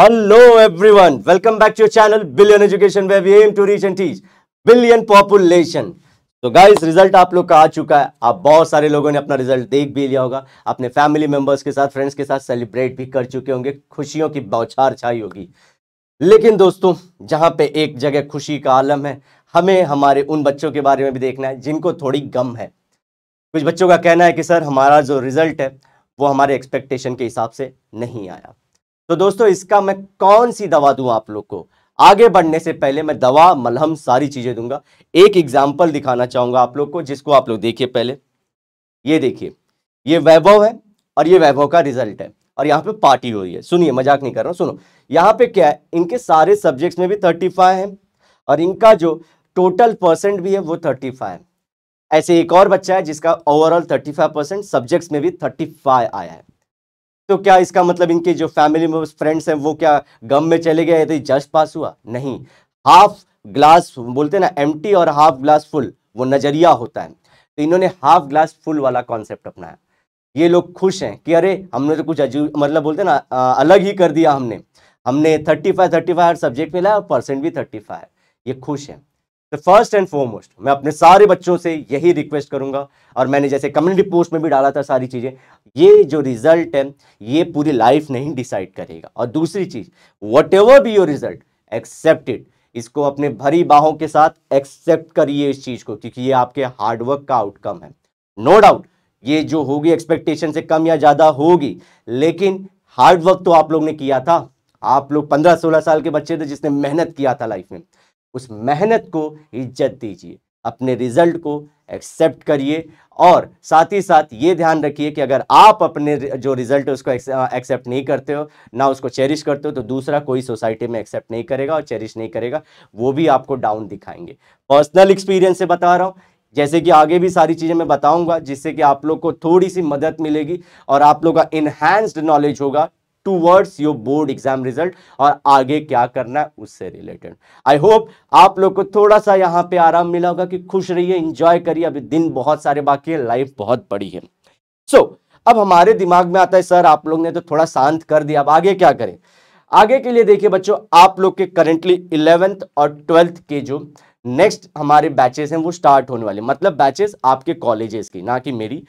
Hello everyone, welcome back to your channel Billion Education where we aim to reach and teach billion population. तो guys result आप लोग का आ चुका है आप बहुत सारे लोगों ने अपना रिजल्ट देख भी लिया होगा अपने फैमिली मेंबर्स के साथ फ्रेंड्स के साथ सेलिब्रेट भी कर चुके होंगे खुशियों की बौछार छाई होगी लेकिन दोस्तों जहाँ पे एक जगह खुशी का आलम है हमें हमारे उन बच्चों के बारे में भी देखना है जिनको थोड़ी गम है कुछ बच्चों का कहना है कि सर हमारा जो रिजल्ट है वो हमारे एक्सपेक्टेशन के हिसाब से नहीं आया तो दोस्तों इसका मैं कौन सी दवा दूं आप लोग को आगे बढ़ने से पहले मैं दवा मलहम सारी चीज़ें दूंगा एक एग्जाम्पल दिखाना चाहूंगा आप लोग को जिसको आप लोग देखिए पहले ये देखिए ये वैभव है और ये वैभव का रिजल्ट है और यहाँ पे पार्टी हो रही है सुनिए मजाक नहीं कर रहा हूँ सुनो यहाँ पे क्या है इनके सारे सब्जेक्ट्स में भी थर्टी फाइव है और इनका जो टोटल परसेंट भी है वो थर्टी फाइव ऐसे एक और बच्चा है जिसका overall thirty five percent subjects में भी थर्टी फाइव आया है तो क्या इसका मतलब इनके जो फैमिली में फ्रेंड्स हैं वो क्या गम में चले गए तो जस्ट पास हुआ नहीं हाफ ग्लास बोलते हैं ना एम और हाफ ग्लास फुल वो नज़रिया होता है तो इन्होंने हाफ ग्लास फुल वाला कॉन्सेप्ट अपनाया ये लोग खुश हैं कि अरे हमने तो कुछ अजू मतलब बोलते ना आ, अलग ही कर दिया हमने हमने थर्टी फाइव थर्टी फाइव हर सब्जेक्ट में लाया परसेंट भी थर्टी फाइव ये खुश हैं तो फर्स्ट एंड फॉरमोस्ट मैं अपने सारे बच्चों से यही रिक्वेस्ट करूंगा और मैंने जैसे कम्युनिटी पोस्ट में भी डाला था सारी चीज़ें ये जो रिजल्ट है ये पूरी लाइफ नहीं डिसाइड करेगा और दूसरी चीज़ whatever be your result accepted इसको अपने भरी बाहों के साथ एक्सेप्ट करिए इस चीज़ को क्योंकि ये आपके हार्डवर्क का आउटकम है नो no डाउट ये जो होगी एक्सपेक्टेशन से कम या ज़्यादा होगी लेकिन हार्डवर्क तो आप लोग ने किया था आप लोग पंद्रह सोलह साल के बच्चे थे जिसने मेहनत किया था लाइफ में उस मेहनत को इज्जत दीजिए अपने रिजल्ट को एक्सेप्ट करिए और साथ ही साथ ये ध्यान रखिए कि अगर आप अपने जो रिजल्ट है उसको एक्सेप्ट नहीं करते हो ना उसको चेरिश करते हो तो दूसरा कोई सोसाइटी में एक्सेप्ट नहीं करेगा और चेरिश नहीं करेगा वो भी आपको डाउन दिखाएंगे पर्सनल एक्सपीरियंस से बता रहा हूँ जैसे कि आगे भी सारी चीज़ें मैं बताऊंगा जिससे कि आप लोग को थोड़ी सी मदद मिलेगी और आप लोग का इन्हेंस्ड नॉलेज होगा towards your board exam result और आगे क्या करना है उससे रिलेटेड आई होप आप लोग को थोड़ा सा यहाँ पे आराम मिला होगा कि खुश रहिए इंजॉय करिए अभी दिन बहुत सारे बाकी है लाइफ बहुत बड़ी है सो so, अब हमारे दिमाग में आता है सर आप लोग ने तो थोड़ा शांत कर दिया अब आगे क्या करें आगे के लिए देखिए बच्चों आप लोग के करेंटली इलेवेंथ और ट्वेल्थ के जो नेक्स्ट हमारे बैचेस हैं वो स्टार्ट होने वाले मतलब बैचेस आपके कॉलेजेस की ना कि मेरी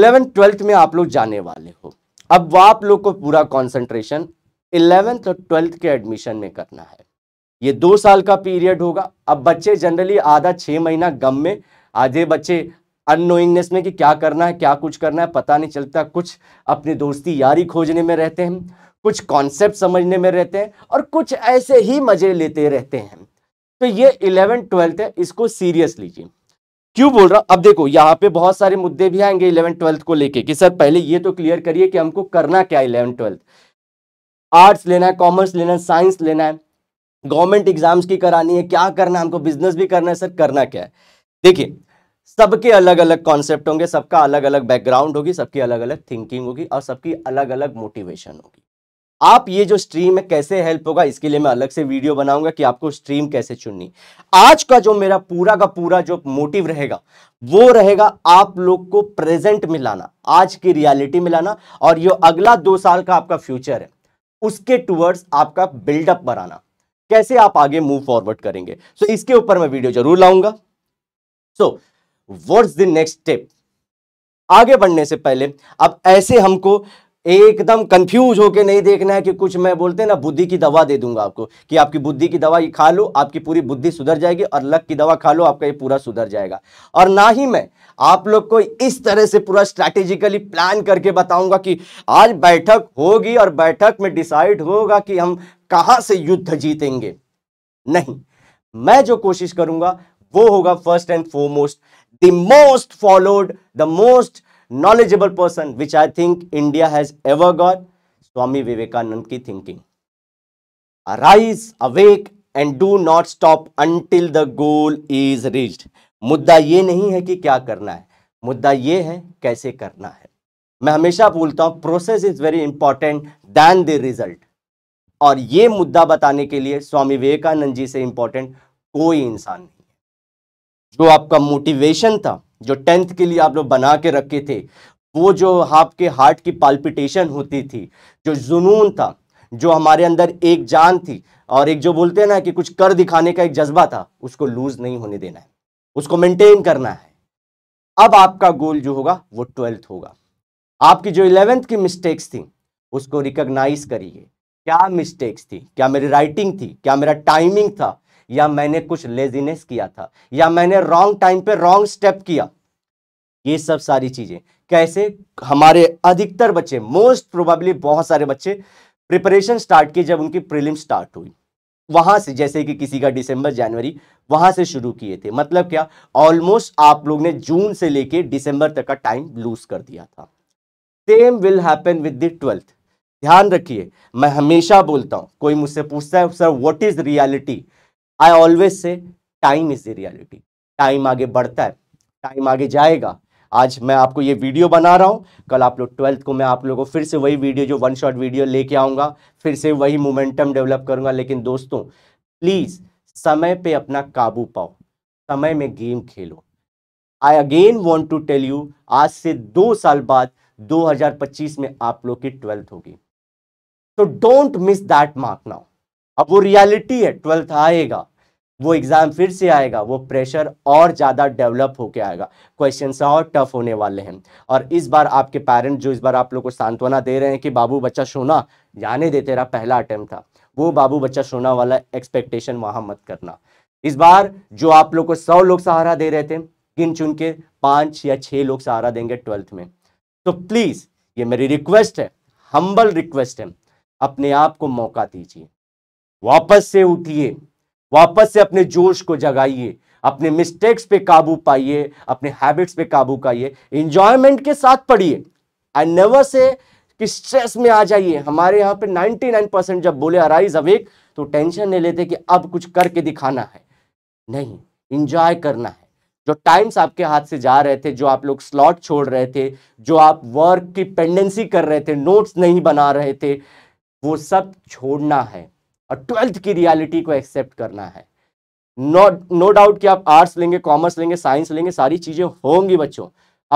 इलेवेंथ ट्वेल्थ में आप लोग जाने वाले हो अब आप लोग को पूरा कॉन्सेंट्रेशन इलेवेंथ और ट्वेल्थ के एडमिशन में करना है ये दो साल का पीरियड होगा अब बच्चे जनरली आधा छः महीना गम में आधे बच्चे अनोइंगनेस में कि क्या करना है क्या कुछ करना है पता नहीं चलता कुछ अपनी दोस्ती यारी खोजने में रहते हैं कुछ कॉन्सेप्ट समझने में रहते हैं और कुछ ऐसे ही मज़े लेते रहते हैं तो ये इलेवेंथ ट्वेल्थ है इसको सीरियस लीजिए क्यों बोल रहा हूं अब देखो यहाँ पे बहुत सारे मुद्दे भी आएंगे इलेवन ट्वेल्थ को लेके कि सर पहले ये तो क्लियर करिए कि हमको करना क्या है इलेवन ट्वेल्थ आर्ट्स लेना है कॉमर्स लेना है साइंस लेना है गवर्नमेंट एग्जाम्स की करानी है क्या करना है हमको बिजनेस भी करना है सर करना क्या है देखिए सबके अलग अलग कॉन्सेप्ट होंगे सबका अलग अलग बैकग्राउंड होगी सबकी अलग अलग थिंकिंग होगी और सबकी अलग अलग मोटिवेशन होगी आप ये जो स्ट्रीम है कैसे हेल्प होगा इसके लिए मैं अलग से वीडियो बनाऊंगा कि आपको स्ट्रीम कैसे चुननी आज का जो मेरा पूरा का पूरा जो मोटिव रहेगा वो रहेगा आप लोग को प्रेजेंट मिलाना आज की रियलिटी मिलाना और ये अगला दो साल का आपका फ्यूचर है उसके टूवर्ड्स आपका बिल्डअप बनाना कैसे आप आगे मूव फॉरवर्ड करेंगे सो so, इसके ऊपर मैं वीडियो जरूर लाऊंगा so what the next step आगे बढ़ने से पहले अब ऐसे हमको एकदम कंफ्यूज होके नहीं देखना है कि कुछ मैं बोलते हैं ना बुद्धि की दवा दे दूंगा आपको कि आपकी बुद्धि की दवा ये खा लो आपकी पूरी बुद्धि सुधर जाएगी और लक की दवा खा लो आपका ये पूरा सुधर जाएगा और ना ही मैं आप लोग को इस तरह से पूरा स्ट्रैटेजिकली प्लान करके बताऊंगा कि आज बैठक होगी और बैठक में डिसाइड होगा कि हम कहाँ से युद्ध जीतेंगे नहीं मैं जो कोशिश करूंगा वो होगा first and foremost the most followed the most knowledgeable person which I think India has ever got Swami Vivekananda की thinking rise awake and do not stop until the goal is reach मुद्दा ये नहीं है कि क्या करना है मुद्दा ये है कैसे करना है मैं हमेशा बोलता हूं process is very important than the result और ये मुद्दा बताने के लिए स्वामी विवेकानंद जी से इंपॉर्टेंट कोई इंसान नहीं है जो आपका मोटिवेशन था जो टेंथ के लिए आप लोग बना के रखे थे वो जो आपके हार्ट की पाल्पिटेशन होती थी जो जुनून था जो हमारे अंदर एक जान थी और एक जो बोलते हैं ना कि कुछ कर दिखाने का एक जज्बा था उसको लूज नहीं होने देना है उसको मेंटेन करना है अब आपका गोल जो होगा वो ट्वेल्थ होगा आपकी जो इलेवेंथ की मिस्टेक्स थी उसको रिकग्नाइज करिए क्या मिस्टेक्स थी क्या मेरी राइटिंग थी क्या मेरा टाइमिंग था या मैंने कुछ लेजीनेस किया था या मैंने रॉन्ग टाइम पे रॉन्ग स्टेप किया ये सब सारी चीज़ें कैसे हमारे अधिकतर बच्चे मोस्ट प्रोबेबली बहुत सारे बच्चे प्रिपरेशन स्टार्ट किए जब उनकी प्रीलिम स्टार्ट हुई वहां से जैसे कि किसी का दिसंबर जनवरी वहां से शुरू किए थे मतलब क्या ऑलमोस्ट आप लोग ने जून से लेके दिसंबर तक का टाइम लूज कर दिया था same will happen with the twelfth ध्यान रखिए मैं हमेशा बोलता हूँ कोई मुझसे पूछता है sir what is reality I always say time is the reality time आगे बढ़ता है टाइम आगे जाएगा आज मैं आपको ये वीडियो बना रहा हूँ कल आप लोग ट्वेल्थ को मैं आप लोगों को फिर से वही वीडियो जो वन शॉट वीडियो लेके आऊँगा फिर से वही मोमेंटम डेवलप करूँगा लेकिन दोस्तों प्लीज़ समय पे अपना काबू पाओ समय में गेम खेलो I again want to tell you आज से दो साल बाद 2025 में आप लोग की ट्वेल्थ होगी तो don't miss that mark now अब वो रियलिटी है ट्वेल्थ आएगा वो एग्ज़ाम फिर से आएगा वो प्रेशर और ज़्यादा डेवलप होकर आएगा क्वेश्चन और टफ होने वाले हैं और इस बार आपके पेरेंट जो इस बार आप लोग को सांत्वना दे रहे हैं कि बाबू बच्चा सोना जाने दे तेरा पहला अटैम्प्ट था वो बाबू बच्चा सोना वाला एक्सपेक्टेशन वहां मत करना इस बार जो आप लोग को सौ लोग सहारा दे रहे थे गिन चुन के पांच या छह लोग सहारा देंगे ट्वेल्थ में तो प्लीज़ ये मेरी रिक्वेस्ट है हम्बल रिक्वेस्ट है अपने आप को मौका दीजिए वापस से उठिए वापस से अपने जोश को जगाइए अपने मिस्टेक्स पे काबू पाइए अपने हैबिट्स पे काबू पाइए इंजॉयमेंट के साथ पढ़िए आई नेवर से कि स्ट्रेस में आ जाइए हमारे यहाँ पे 99 परसेंट जब बोले अराइज अवेक तो टेंशन नहीं लेते कि अब कुछ करके दिखाना है नहीं इंजॉय करना है जो टाइम्स आपके हाथ से जा रहे थे जो आप लोग स्लॉट छोड़ रहे थे जो आप वर्क की पेंडेंसी कर रहे थे नोट्स नहीं बना रहे थे वो सब छोड़ना है और ट्वेल्थ की रियलिटी को एक्सेप्ट करना है नो नो डाउट कि आप आर्ट्स लेंगे कॉमर्स लेंगे साइंस लेंगे सारी चीज़ें होंगी बच्चों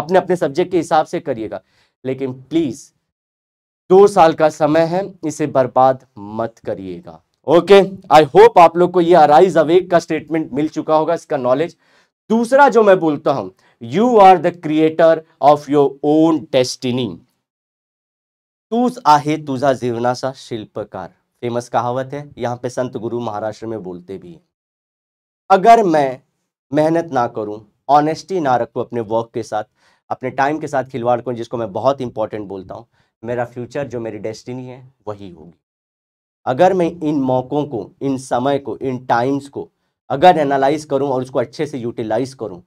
अपने अपने सब्जेक्ट के हिसाब से करिएगा लेकिन प्लीज़ दो साल का समय है इसे बर्बाद मत करिएगा ओके आई होप आप लोग को ये अराइज अवेक का स्टेटमेंट मिल चुका होगा इसका नॉलेज दूसरा जो मैं बोलता हूं you are the creator of your own destiny तूज आहे तुझा जीवनाचा शिल्पकार फेमस कहावत है यहाँ पे संत गुरु महाराष्ट्र में बोलते भी हैं अगर मैं मेहनत ना करूँ ऑनेस्टी ना रखूँ अपने वर्क के साथ अपने टाइम के साथ खिलवाड़ करूँ जिसको मैं बहुत इंपॉर्टेंट बोलता हूँ मेरा फ्यूचर जो मेरी डेस्टिनी है वही होगी अगर मैं इन मौक़ों को इन समय को इन टाइम्स को अगर एनालाइज करूँ और उसको अच्छे से यूटिलाइज करूँ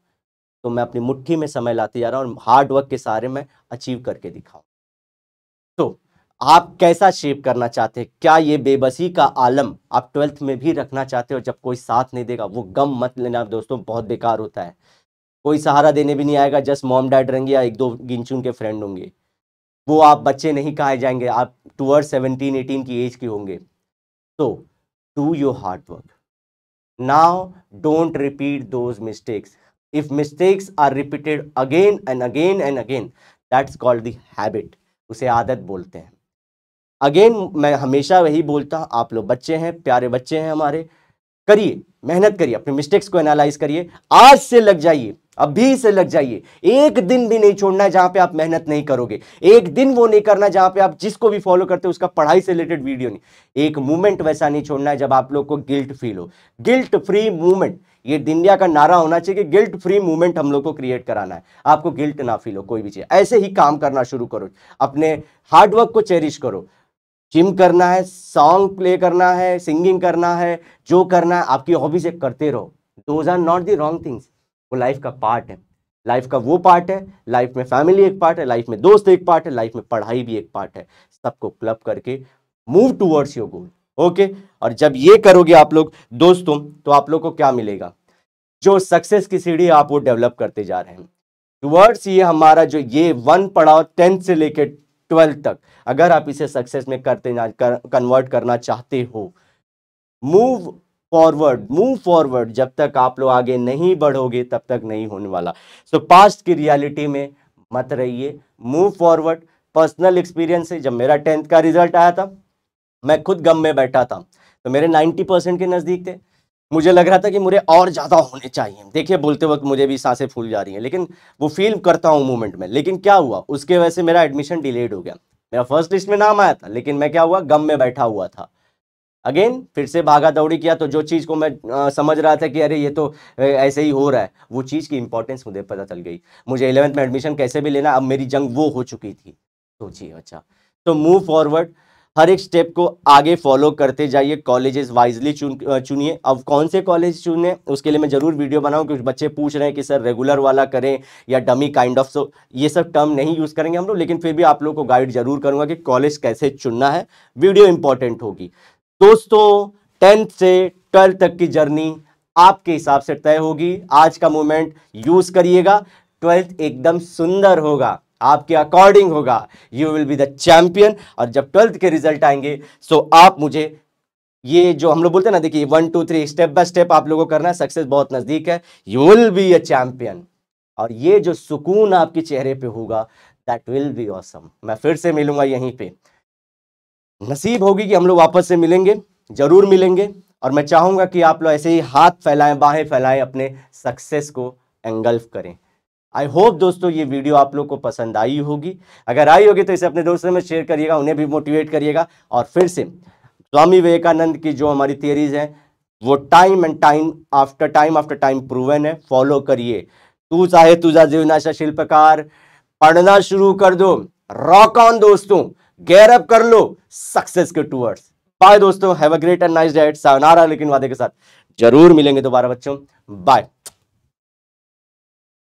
तो मैं अपनी मुट्ठी में समय लाते जा रहा हूँ और हार्ड वर्क के सहारे मैं अचीव करके दिखाऊँ आप कैसा शेप करना चाहते हैं क्या ये बेबसी का आलम आप ट्वेल्थ में भी रखना चाहते हो जब कोई साथ नहीं देगा वो गम मत लेना दोस्तों बहुत बेकार होता है कोई सहारा देने भी नहीं आएगा जस्ट मॉम डैड रहेंगे या एक दो गिनचुन के फ्रेंड होंगे वो आप बच्चे नहीं कहा जाएंगे आप टूअर्ड सेवनटीन एटीन की एज के होंगे तो do your hard work now don't repeat those mistakes if mistakes are repeated again and again and again that's called दैबिट हैबिट उसे आदत बोलते हैं अगेन मैं हमेशा वही बोलता आप लोग बच्चे हैं प्यारे बच्चे हैं हमारे करिए मेहनत करिए अपने मिस्टेक्स को एनालाइज करिए आज से लग जाइए अभी से लग जाइए एक दिन भी नहीं छोड़ना जहां पे आप मेहनत नहीं करोगे एक दिन वो नहीं करना जहां पे आप जिसको भी फॉलो करते हो उसका पढ़ाई से रिलेटेड वीडियो नहीं एक मूवमेंट वैसा नहीं छोड़ना है जब आप लोग को गिल्ट फील हो गिल्ट फ्री मूवमेंट ये दिनिया का नारा होना चाहिए कि गिल्ट फ्री मूवमेंट हम लोग को क्रिएट कराना है आपको गिल्ट ना फील हो कोई भी चीज़ ऐसे ही काम करना शुरू करो अपने हार्डवर्क को चेरिश करो जिम करना है सॉन्ग प्ले करना है सिंगिंग करना है जो करना है आपकी हॉबीज एक करते रहो those are not the wrong things वो लाइफ का पार्ट है लाइफ का वो पार्ट है लाइफ में फैमिली एक पार्ट है लाइफ में दोस्त एक पार्ट है लाइफ में पढ़ाई भी एक पार्ट है सबको क्लब करके move towards your goal okay और जब ये करोगे आप लोग दोस्तों तो आप लोग को क्या मिलेगा जो सक्सेस की सीढ़ी आप वो डेवलप करते जा रहे हैं टूवर्ड्स ये हमारा जो ये वन पड़ाव टेंथ से लेकर ट्वेल्थ तक अगर आप इसे सक्सेस में करते ना कर, कन्वर्ट करना चाहते हो मूव फॉरवर्ड मूव फॉरवर्ड जब तक आप लोग आगे नहीं बढ़ोगे तब तक नहीं होने वाला सो so, पास्ट की रियलिटी में मत रहिए मूव फॉरवर्ड पर्सनल एक्सपीरियंस है जब मेरा टेंथ का रिजल्ट आया था मैं खुद गम में बैठा था तो मेरे 90 परसेंट के नज़दीक थे मुझे लग रहा था कि मुझे और ज़्यादा होने चाहिए देखिए बोलते वक्त मुझे भी सांसें फूल जा रही हैं लेकिन वो फील करता हूँ मूवमेंट में लेकिन क्या हुआ उसके वजह से मेरा एडमिशन डिलेड हो गया मेरा फर्स्ट लिस्ट में नाम आया था लेकिन मैं क्या हुआ गम में बैठा हुआ था अगेन फिर से भागा दौड़ी किया तो जो चीज़ को मैं आ, समझ रहा था कि अरे ये तो ऐसे ही हो रहा है वो चीज़ की इंपॉर्टेंस मुझे पता चल गई मुझे इलेवंथ में एडमिशन कैसे भी लेना अब मेरी जंग वो हो चुकी थी सोचिए अच्छा तो मूव फॉरवर्ड हर एक स्टेप को आगे फॉलो करते जाइए कॉलेजेस वाइजली चुन चुनिए अब कौन से कॉलेज चुने उसके लिए मैं ज़रूर वीडियो बनाऊँ क्योंकि बच्चे पूछ रहे हैं कि सर रेगुलर वाला करें या डमी काइंड ऑफ सो ये सब टर्म नहीं यूज़ करेंगे हम लोग लेकिन फिर भी आप लोग को गाइड ज़रूर करूँगा कि कॉलेज कैसे चुनना है वीडियो इंपॉर्टेंट होगी दोस्तों टेंथ से ट्वेल्थ तक की जर्नी आपके हिसाब से तय होगी आज का मोमेंट यूज़ करिएगा ट्वेल्थ एकदम सुंदर होगा आपके अकॉर्डिंग होगा you will be the champion और जब ट्वेल्थ के रिजल्ट आएंगे सो so आप मुझे ये जो हम लोग बोलते हैं ना देखिए one two three step by step आप लोगों को करना है सक्सेस बहुत नज़दीक है you will be a champion और ये जो सुकून आपके चेहरे पे होगा दैट विल बी ऑसम मैं फिर से मिलूंगा यहीं पे नसीब होगी कि हम लोग वापस से मिलेंगे ज़रूर मिलेंगे और मैं चाहूँगा कि आप लोग ऐसे ही हाथ फैलाएं बाहें फैलाएं अपने सक्सेस को एंगल्फ करें आई होप दोस्तों ये वीडियो आप लोग को पसंद आई होगी अगर आई होगी तो इसे अपने दोस्तों में शेयर करिएगा उन्हें भी मोटिवेट करिएगा और फिर से स्वामी विवेकानंद की जो हमारी थियरीज हैं वो time and time after time after time proven है फॉलो करिए तू चाहे तुझा जीवनाशा शिल्पकार पढ़ना शुरू कर दो रॉक ऑन दोस्तों गैरअप कर लो सक्सेस के टूवर्ड्स बाय दोस्तों have a great and nice day sayonara लेकिन वादे के साथ जरूर मिलेंगे दोबारा बच्चों बाय